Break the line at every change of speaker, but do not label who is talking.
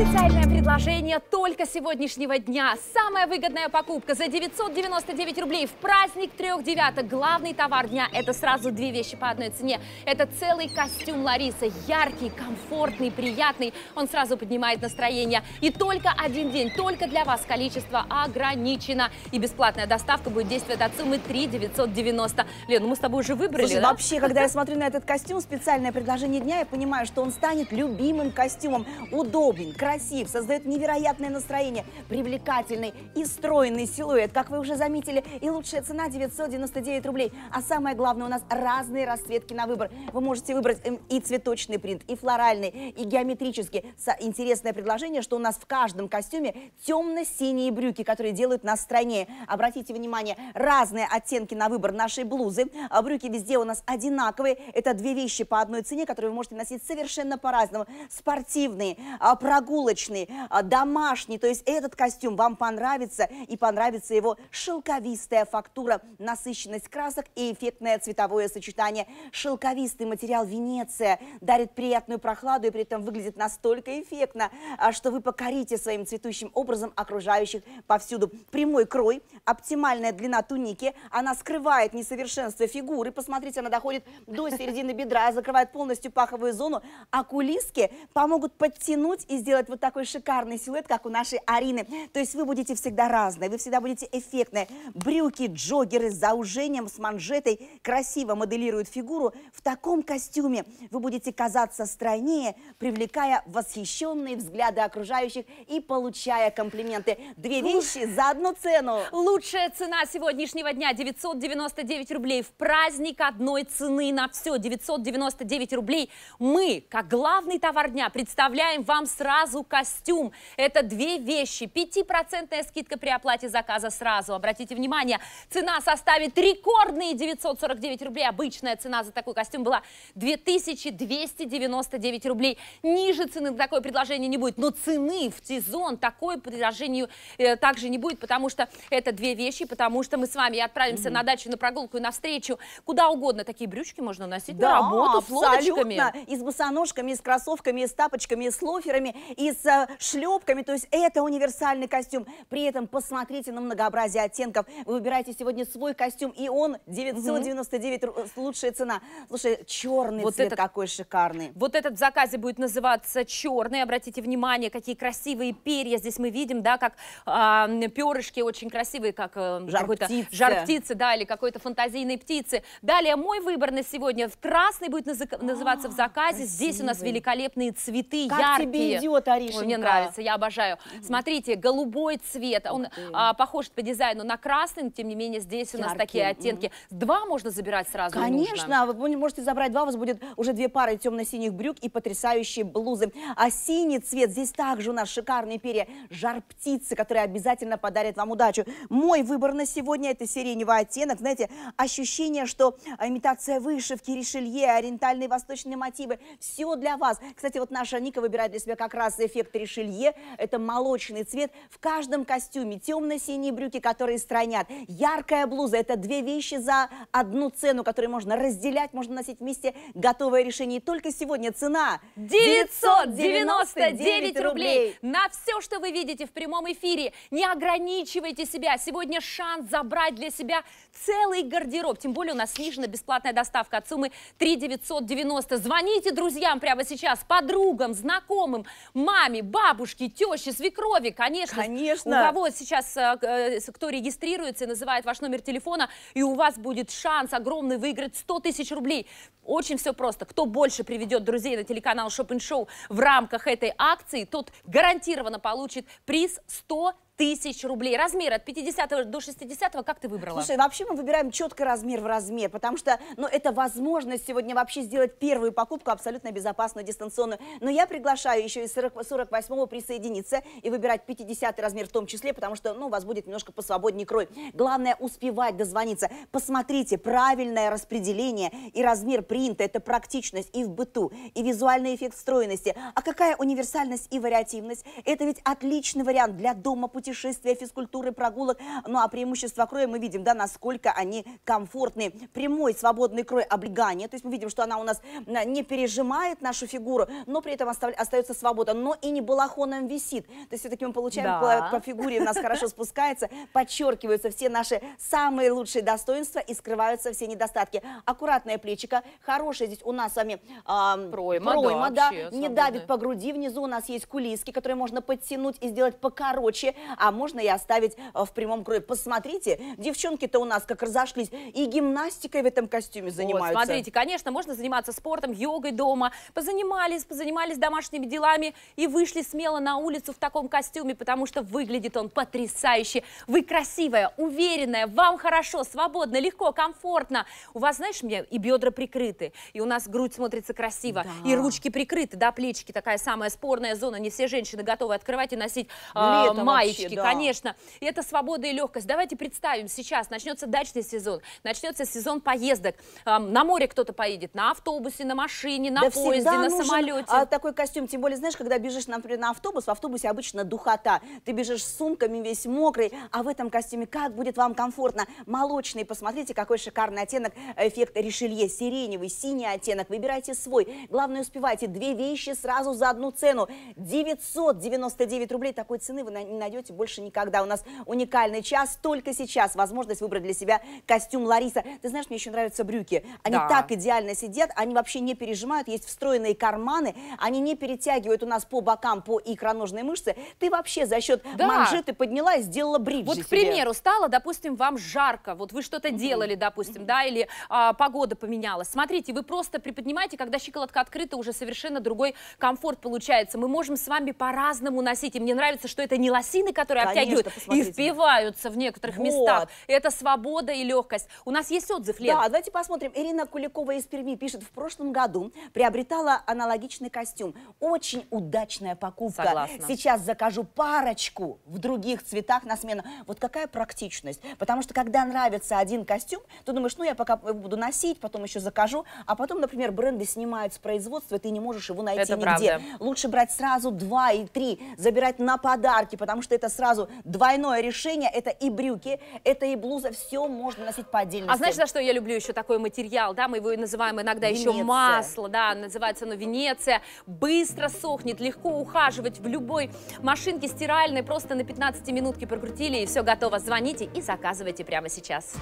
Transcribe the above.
Официальное предложение только сегодняшнего дня. Самая выгодная покупка за 999 рублей в праздник трех девяток. Главный товар дня – это сразу две вещи по одной цене. Это целый костюм Ларисы. Яркий, комфортный, приятный. Он сразу поднимает настроение. И только один день, только для вас количество ограничено. И бесплатная доставка будет действовать от суммы 3 990. Лен, ну мы с тобой уже выбрали, Слушай, да? вообще, когда я
смотрю на этот костюм, специальное предложение дня, я понимаю, что он станет любимым костюмом. Удобен, красивым красив, создает невероятное настроение, привлекательный и стройный силуэт, как вы уже заметили, и лучшая цена 999 рублей. А самое главное, у нас разные расцветки на выбор. Вы можете выбрать эм, и цветочный принт, и флоральный, и геометрический. Интересное предложение, что у нас в каждом костюме темно-синие брюки, которые делают нас стройнее. Обратите внимание, разные оттенки на выбор нашей блузы. а Брюки везде у нас одинаковые. Это две вещи по одной цене, которые вы можете носить совершенно по-разному. Спортивные, а, прогулки улочный, а, домашний. То есть этот костюм вам понравится и понравится его шелковистая фактура, насыщенность красок и эффектное цветовое сочетание. Шелковистый материал Венеция дарит приятную прохладу и при этом выглядит настолько эффектно, а, что вы покорите своим цветущим образом окружающих повсюду. Прямой крой, оптимальная длина туники, она скрывает несовершенство фигуры. Посмотрите, она доходит до середины бедра, закрывает полностью паховую зону, а кулиски помогут подтянуть и сделать идет вот такой шикарный силуэт, как у нашей Арины. То есть вы будете всегда разные, вы всегда будете эффектные. Брюки, джогеры с заужением, с манжетой красиво моделируют фигуру. В таком костюме вы будете казаться стройнее, привлекая восхищенные взгляды окружающих и получая комплименты. Две вещи за одну цену.
Лучшая цена сегодняшнего дня 999 рублей. В праздник одной цены на все 999 рублей. Мы, как главный товар дня, представляем вам сразу сразу костюм. Это две вещи. 5% скидка при оплате заказа сразу. Обратите внимание, цена составит рекордные 949 рублей. Обычная цена за такой костюм была 2299 рублей. Ниже цены на такое предложение не будет. Но цены в сезон такое предложению э, также не будет, потому что это две вещи, потому что мы с вами
отправимся mm-hmm. на
дачу, на прогулку и на встречу, куда угодно. Такие брючки можно носить да, на работу с лодочками.
И с босоножками, и с кроссовками, и с тапочками, и с лоферами, и с э, шлепками. То есть это универсальный костюм. При этом посмотрите на многообразие оттенков. Вы выбираете сегодня свой костюм, и он 999 угу. Э, лучшая цена. Слушай, черный вот цвет этот, какой
шикарный. Вот этот в заказе будет называться черный. Обратите внимание, какие красивые перья здесь мы видим, да, как э, перышки очень красивые, как э, какой-то жар-птицы, да, или какой-то фантазийной птицы. Далее мой выбор на сегодня в красный будет называться в заказе. Здесь у нас великолепные цветы, как яркие. Как тебе идет Татаришенька. Ой, мне нравится, я обожаю. Смотрите, голубой цвет, он mm а, похож по дизайну на красный, но тем не менее здесь Яркий. у нас такие оттенки. Два можно забирать сразу? Конечно, а
вы можете забрать два, у вас будет уже две пары темно-синих брюк и потрясающие блузы. А синий цвет, здесь также у нас шикарные перья жар-птицы, которые обязательно подарят вам удачу. Мой выбор на сегодня это сиреневый оттенок, знаете, ощущение, что имитация вышивки, решелье, ориентальные восточные мотивы, все для вас. Кстати, вот наша Ника выбирает для себя как раз эффект решелье, это молочный цвет. В каждом костюме темно-синие брюки, которые странят. Яркая блуза – это две вещи за одну цену, которые можно разделять, можно носить вместе. Готовое решение. И только сегодня цена 999 рублей
на все, что вы видите в прямом эфире. Не ограничивайте себя. Сегодня шанс забрать для себя целый гардероб. Тем более у нас снижена бесплатная доставка от суммы 3990. Звоните друзьям прямо сейчас, подругам, знакомым, маме, бабушке, теще, свекрови, конечно. Конечно. У кого сейчас, э, э, кто регистрируется и называет ваш номер телефона, и у вас будет шанс огромный выиграть 100 тысяч рублей. Очень все просто. Кто больше приведет друзей на телеканал Шоппинг Шоу в рамках этой акции, тот гарантированно получит
приз 100 тысяч тысяч рублей. Размер от 50 до 60, как ты выбрала? Слушай, вообще мы выбираем четко размер в размер, потому что, ну, это возможность сегодня вообще сделать первую покупку абсолютно безопасную, дистанционную. Но я приглашаю еще и 40, 48-го присоединиться и выбирать 50 размер в том числе, потому что, ну, у вас будет немножко посвободнее крой. Главное успевать дозвониться. Посмотрите, правильное распределение и размер принта, это практичность и в быту, и визуальный эффект стройности. А какая универсальность и вариативность? Это ведь отличный вариант для дома пути путешествия, физкультуры, прогулок. Ну а преимущества кроя мы видим, да, насколько они комфортны. Прямой свободный крой облегания, то есть мы видим, что она у нас э, не пережимает нашу фигуру, но при этом остается свобода, но и не балахоном висит. То есть все-таки мы получаем да. по, по фигуре, у нас хорошо спускается, подчеркиваются все наши самые лучшие достоинства и скрываются все недостатки. Аккуратное плечико, хорошее здесь у нас с вами э, пройма, пройма да, да не давит по груди, внизу у нас есть кулиски, которые можно подтянуть и сделать покороче а можно и оставить э, в прямом крое? Посмотрите, девчонки-то у нас как разошлись и гимнастикой в этом костюме занимаются. Вот, смотрите,
конечно, можно заниматься спортом, йогой дома. Позанимались, позанимались домашними делами и вышли смело на улицу в таком костюме, потому что выглядит он потрясающе. Вы красивая, уверенная, вам хорошо, свободно, легко, комфортно. У вас, знаешь, мне и бедра прикрыты, и у нас грудь смотрится красиво, да. и ручки прикрыты, да, плечики, такая самая спорная зона, не все женщины готовы открывать и носить э, маечки, девочки, да. конечно. Это свобода и легкость. Давайте представим, сейчас начнется дачный сезон, начнется сезон поездок. На море кто-то поедет, на автобусе, на машине, на да поезде, на нужен, самолете. А,
такой костюм, тем более, знаешь, когда бежишь, например, на автобус, в автобусе обычно духота. Ты бежишь с сумками весь мокрый, а в этом костюме как будет вам комфортно? Молочный, посмотрите, какой шикарный оттенок, эффект решелье, сиреневый, синий оттенок. Выбирайте свой. Главное, успевайте. Две вещи сразу за одну цену. 999 рублей такой цены вы не найдете забудьте больше никогда. У нас уникальный час, только сейчас возможность выбрать для себя костюм Лариса. Ты знаешь, мне еще нравятся брюки. Они да. так идеально сидят, они вообще не пережимают, есть встроенные карманы, они не перетягивают у нас по бокам, по икроножной мышце. Ты вообще за счет да. манжеты подняла и сделала бридж Вот, к примеру, стало, допустим, вам жарко, вот вы
что-то mm делали, допустим, mm да, или а, погода поменялась. Смотрите, вы просто приподнимаете, когда щиколотка открыта, уже совершенно другой комфорт получается. Мы можем с вами по-разному носить, и мне нравится, что это не лосины, которые Конечно, обтягивают, избиваются в некоторых вот. местах. Это свобода и
легкость. У нас есть отзыв, Лена? Да, давайте посмотрим. Ирина Куликова из Перми пишет, в прошлом году приобретала аналогичный костюм. Очень удачная покупка. Согласна. Сейчас закажу парочку в других цветах на смену. Вот какая практичность. Потому что когда нравится один костюм, ты думаешь, ну я пока буду носить, потом еще закажу. А потом, например, бренды снимают с производства, и ты не можешь его найти это нигде. Правда. Лучше брать сразу два и три, забирать на подарки, потому что это это сразу двойное решение, это и брюки, это и блуза, все можно носить по отдельности. А знаешь, за
что я люблю еще такой материал, да, мы его называем иногда Венеция. еще масло, да, называется оно Венеция, быстро сохнет, легко ухаживать в любой машинке стиральной, просто на 15 минутки прокрутили и все готово, звоните и заказывайте прямо сейчас.